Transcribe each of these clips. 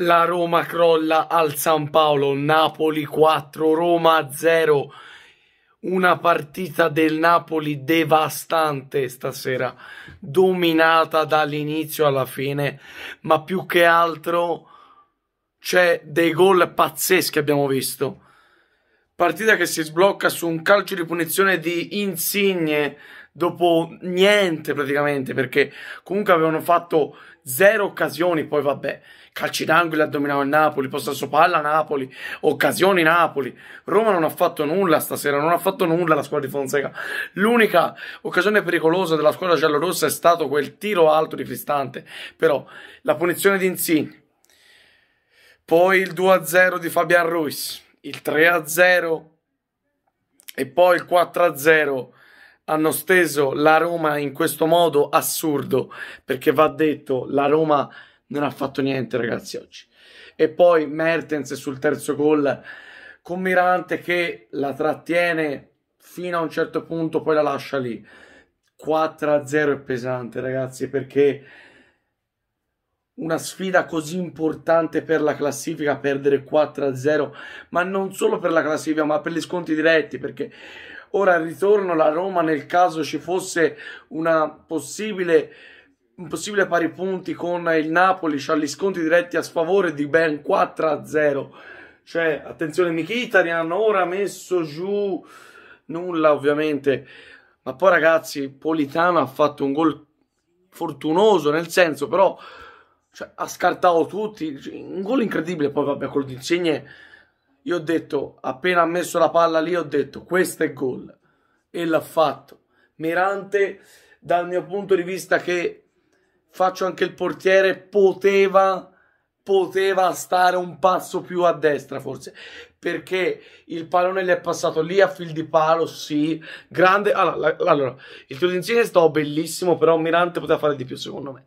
La Roma crolla al San Paolo, Napoli 4, Roma 0. Una partita del Napoli devastante stasera, dominata dall'inizio alla fine, ma più che altro c'è dei gol pazzeschi abbiamo visto. Partita che si sblocca su un calcio di punizione di Insigne dopo niente praticamente perché comunque avevano fatto zero occasioni, poi vabbè, calci d'angolo ha dominato il Napoli, possesso palla Napoli, occasioni Napoli, Roma non ha fatto nulla stasera, non ha fatto nulla la squadra di Fonseca, l'unica occasione pericolosa della squadra giallorossa è stato quel tiro alto di Cristante, però la punizione di Insigne, poi il 2-0 di Fabian Ruiz, il 3-0 e poi il 4-0 hanno steso la Roma in questo modo assurdo, perché va detto, la Roma non ha fatto niente ragazzi oggi. E poi Mertens sul terzo gol con Mirante che la trattiene fino a un certo punto, poi la lascia lì. 4-0 è pesante ragazzi perché una sfida così importante per la classifica, perdere 4-0, ma non solo per la classifica, ma per gli sconti diretti, perché Ora il ritorno alla Roma nel caso ci fosse possibile, un possibile pari punti con il Napoli, ha gli sconti diretti a sfavore di ben 4 a 0. Cioè, attenzione hanno ora messo giù nulla ovviamente. Ma poi ragazzi, Politano ha fatto un gol fortunoso, nel senso però cioè, ha scartato tutti, un gol incredibile, poi vabbè, quello di Insigne io ho detto, appena ha messo la palla lì, ho detto, questo è gol. E l'ha fatto. Mirante, dal mio punto di vista che faccio anche il portiere, poteva, poteva stare un passo più a destra forse. Perché il pallone gli è passato lì a fil di palo, sì. Grande. Allora, allora il tiro insieme è stato bellissimo, però Mirante poteva fare di più secondo me.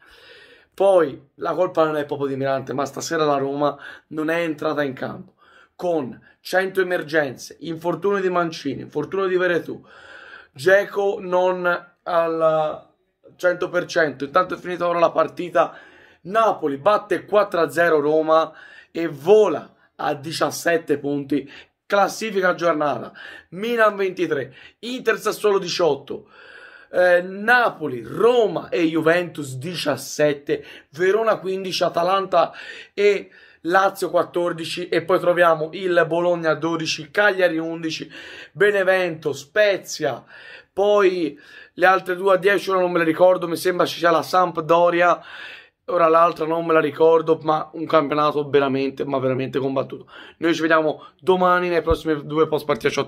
Poi la colpa non è proprio di Mirante, ma stasera la Roma non è entrata in campo con 100 emergenze, infortunio di Mancini, infortunio di Veretù, Geco non al 100%, intanto è finita ora la partita, Napoli batte 4-0 Roma e vola a 17 punti, classifica giornata, Milan 23, Inter Sassuolo 18, eh, Napoli, Roma e Juventus 17, Verona 15, Atalanta e... Lazio 14 e poi troviamo il Bologna 12, Cagliari 11, Benevento, Spezia, poi le altre due a 10 ora non me le ricordo, mi sembra ci sia la Sampdoria, ora l'altra non me la ricordo, ma un campionato veramente, ma veramente combattuto. Noi ci vediamo domani nei prossimi due post partita, ciao a tutti.